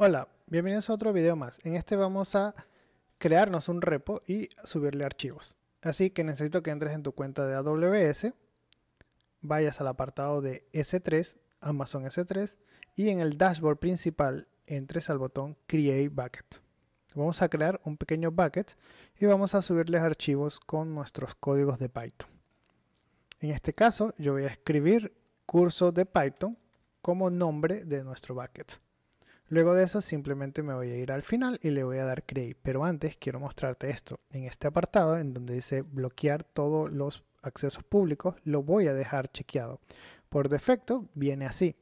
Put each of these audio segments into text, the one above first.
Hola, bienvenidos a otro video más. En este vamos a crearnos un repo y subirle archivos. Así que necesito que entres en tu cuenta de AWS, vayas al apartado de S3, Amazon S3, y en el dashboard principal entres al botón Create Bucket. Vamos a crear un pequeño bucket y vamos a subirle archivos con nuestros códigos de Python. En este caso yo voy a escribir curso de Python como nombre de nuestro bucket. Luego de eso simplemente me voy a ir al final y le voy a dar create, pero antes quiero mostrarte esto. En este apartado en donde dice bloquear todos los accesos públicos, lo voy a dejar chequeado. Por defecto viene así.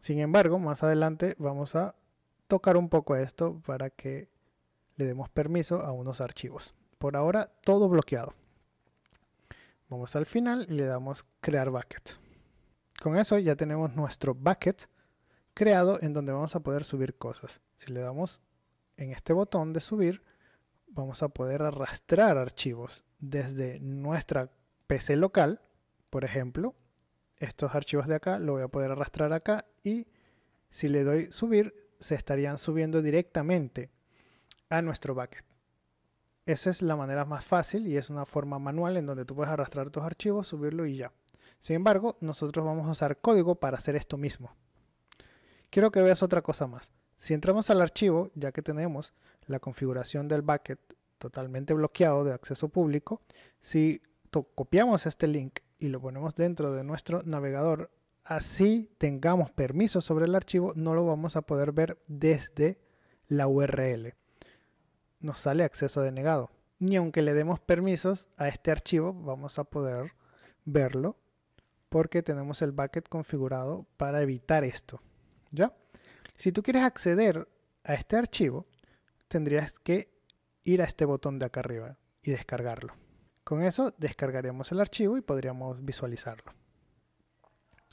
Sin embargo, más adelante vamos a tocar un poco esto para que le demos permiso a unos archivos. Por ahora todo bloqueado. Vamos al final y le damos crear bucket. Con eso ya tenemos nuestro bucket creado en donde vamos a poder subir cosas. Si le damos en este botón de subir, vamos a poder arrastrar archivos desde nuestra PC local, por ejemplo. Estos archivos de acá lo voy a poder arrastrar acá y si le doy subir, se estarían subiendo directamente a nuestro bucket. Esa es la manera más fácil y es una forma manual en donde tú puedes arrastrar tus archivos, subirlo y ya. Sin embargo, nosotros vamos a usar código para hacer esto mismo. Quiero que veas otra cosa más. Si entramos al archivo, ya que tenemos la configuración del bucket totalmente bloqueado de acceso público, si copiamos este link y lo ponemos dentro de nuestro navegador, así tengamos permiso sobre el archivo, no lo vamos a poder ver desde la URL. Nos sale acceso denegado. Ni aunque le demos permisos a este archivo, vamos a poder verlo porque tenemos el bucket configurado para evitar esto. ¿ya? Si tú quieres acceder a este archivo, tendrías que ir a este botón de acá arriba y descargarlo. Con eso descargaremos el archivo y podríamos visualizarlo.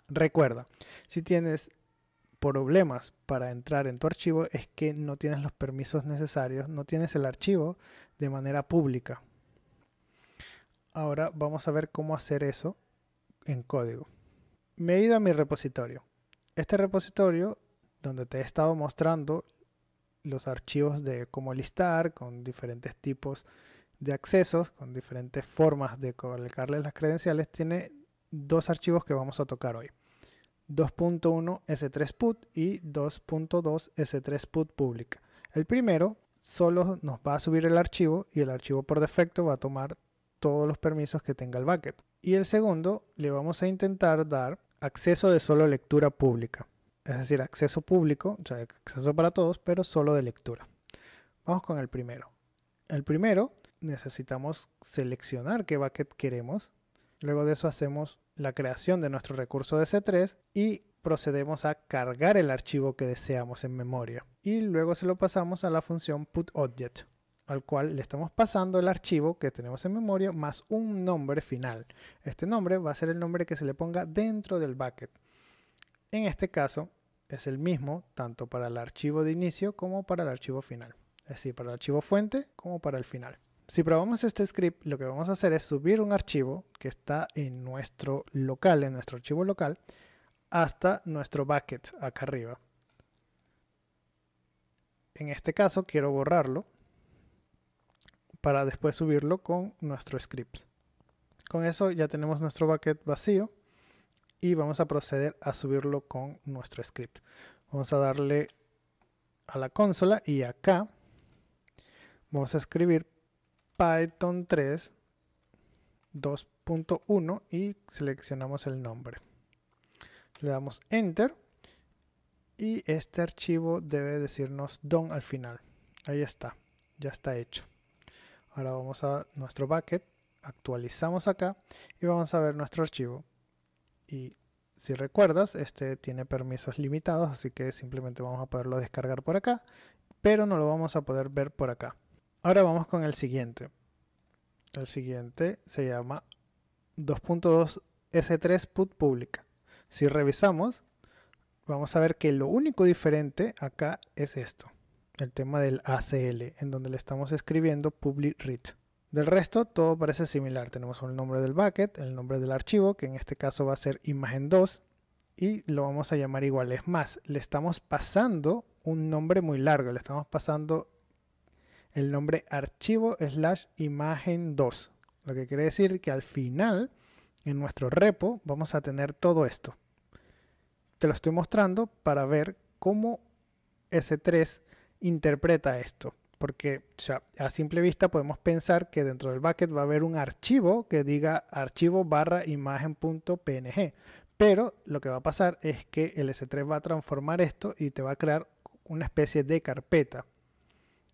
Recuerda, si tienes problemas para entrar en tu archivo es que no tienes los permisos necesarios, no tienes el archivo de manera pública. Ahora vamos a ver cómo hacer eso en código. Me he ido a mi repositorio este repositorio donde te he estado mostrando los archivos de cómo listar con diferentes tipos de accesos, con diferentes formas de colocarles las credenciales, tiene dos archivos que vamos a tocar hoy. 2.1 S3PUT y 2.2 S3PUT pública. El primero solo nos va a subir el archivo y el archivo por defecto va a tomar todos los permisos que tenga el bucket. Y el segundo le vamos a intentar dar acceso de solo lectura pública. Es decir, acceso público, o sea, acceso para todos, pero solo de lectura. Vamos con el primero. El primero, necesitamos seleccionar qué bucket queremos. Luego de eso hacemos la creación de nuestro recurso de C3 y procedemos a cargar el archivo que deseamos en memoria. Y luego se lo pasamos a la función putObject al cual le estamos pasando el archivo que tenemos en memoria más un nombre final. Este nombre va a ser el nombre que se le ponga dentro del bucket. En este caso es el mismo tanto para el archivo de inicio como para el archivo final. Es decir, para el archivo fuente como para el final. Si probamos este script, lo que vamos a hacer es subir un archivo que está en nuestro local, en nuestro archivo local, hasta nuestro bucket acá arriba. En este caso quiero borrarlo para después subirlo con nuestro script. Con eso ya tenemos nuestro bucket vacío y vamos a proceder a subirlo con nuestro script. Vamos a darle a la consola y acá vamos a escribir Python 3 2.1 y seleccionamos el nombre. Le damos Enter y este archivo debe decirnos don al final. Ahí está, ya está hecho. Ahora vamos a nuestro bucket, actualizamos acá y vamos a ver nuestro archivo. Y si recuerdas, este tiene permisos limitados, así que simplemente vamos a poderlo descargar por acá, pero no lo vamos a poder ver por acá. Ahora vamos con el siguiente. El siguiente se llama 2.2 S3 put Si revisamos, vamos a ver que lo único diferente acá es esto el tema del ACL, en donde le estamos escribiendo public read. Del resto, todo parece similar. Tenemos el nombre del bucket, el nombre del archivo, que en este caso va a ser imagen 2, y lo vamos a llamar igual. Es más, le estamos pasando un nombre muy largo, le estamos pasando el nombre archivo slash imagen 2. Lo que quiere decir que al final, en nuestro repo, vamos a tener todo esto. Te lo estoy mostrando para ver cómo S3 interpreta esto? Porque ya a simple vista podemos pensar que dentro del bucket va a haber un archivo que diga archivo barra imagen.png. Pero lo que va a pasar es que el S3 va a transformar esto y te va a crear una especie de carpeta.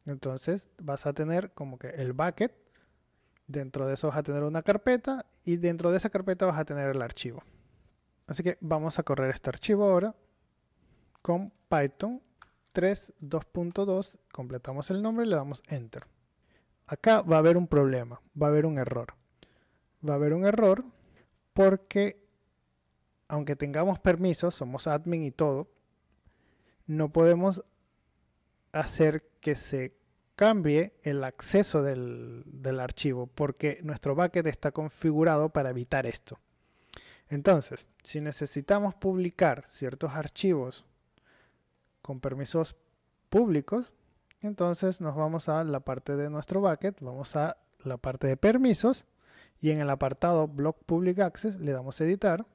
Entonces vas a tener como que el bucket, dentro de eso vas a tener una carpeta y dentro de esa carpeta vas a tener el archivo. Así que vamos a correr este archivo ahora con Python 32.2 completamos el nombre y le damos Enter. Acá va a haber un problema, va a haber un error. Va a haber un error porque aunque tengamos permisos, somos admin y todo, no podemos hacer que se cambie el acceso del, del, archivo porque nuestro bucket está configurado para evitar esto. Entonces, si necesitamos publicar ciertos archivos con permisos públicos. Entonces nos vamos a la parte de nuestro bucket, vamos a la parte de permisos y en el apartado Block Public Access le damos editar,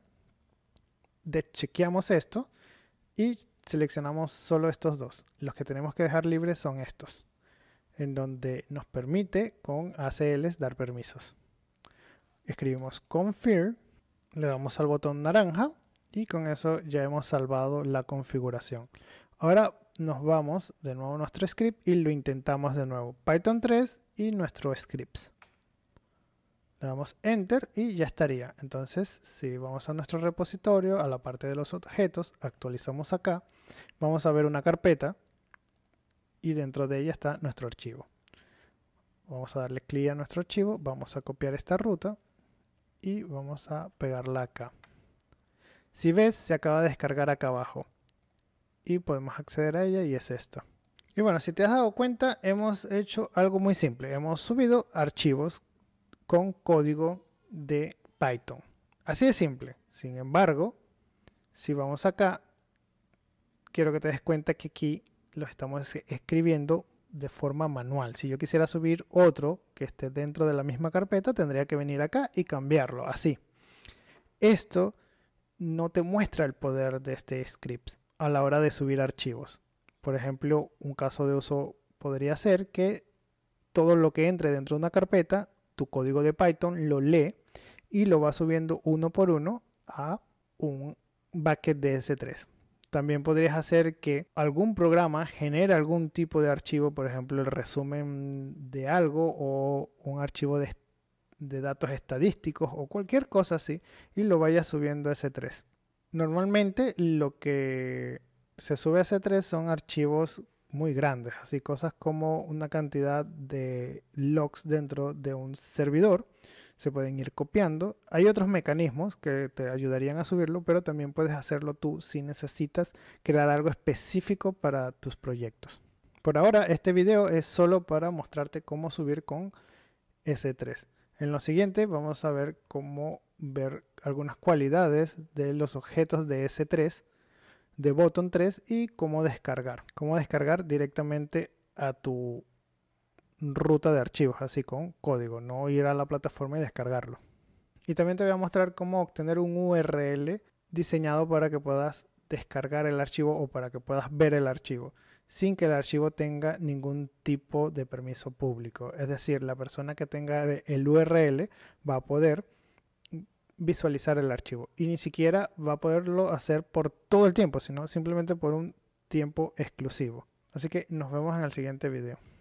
deschequeamos esto y seleccionamos solo estos dos. Los que tenemos que dejar libres son estos, en donde nos permite con ACLs dar permisos. Escribimos confirm, le damos al botón naranja y con eso ya hemos salvado la configuración. Ahora nos vamos de nuevo a nuestro script y lo intentamos de nuevo. Python 3 y nuestro scripts. Le damos enter y ya estaría. Entonces, si vamos a nuestro repositorio, a la parte de los objetos, actualizamos acá, vamos a ver una carpeta y dentro de ella está nuestro archivo. Vamos a darle clic a nuestro archivo, vamos a copiar esta ruta y vamos a pegarla acá. Si ves, se acaba de descargar acá abajo y podemos acceder a ella y es esto. Y bueno, si te has dado cuenta, hemos hecho algo muy simple. Hemos subido archivos con código de Python. Así de simple. Sin embargo, si vamos acá, quiero que te des cuenta que aquí lo estamos escribiendo de forma manual. Si yo quisiera subir otro que esté dentro de la misma carpeta, tendría que venir acá y cambiarlo, así. Esto no te muestra el poder de este script a la hora de subir archivos. Por ejemplo, un caso de uso podría ser que todo lo que entre dentro de una carpeta, tu código de Python lo lee y lo va subiendo uno por uno a un bucket de S3. También podrías hacer que algún programa genere algún tipo de archivo, por ejemplo, el resumen de algo o un archivo de, datos estadísticos o cualquier cosa así, y lo vaya subiendo a S3. Normalmente lo que se sube a s 3 son archivos muy grandes, así cosas como una cantidad de logs dentro de un servidor, se pueden ir copiando. Hay otros mecanismos que te ayudarían a subirlo, pero también puedes hacerlo tú si necesitas crear algo específico para tus proyectos. Por ahora, este video es solo para mostrarte cómo subir con S3. En lo siguiente vamos a ver cómo ver algunas cualidades de los objetos de S3, de Button 3 y cómo descargar. Cómo descargar directamente a tu ruta de archivos, así con código, no ir a la plataforma y descargarlo. Y también te voy a mostrar cómo obtener un URL diseñado para que puedas descargar el archivo o para que puedas ver el archivo sin que el archivo tenga ningún tipo de permiso público. Es decir, la persona que tenga el URL va a poder visualizar el archivo y ni siquiera va a poderlo hacer por todo el tiempo, sino simplemente por un tiempo exclusivo. Así que nos vemos en el siguiente video.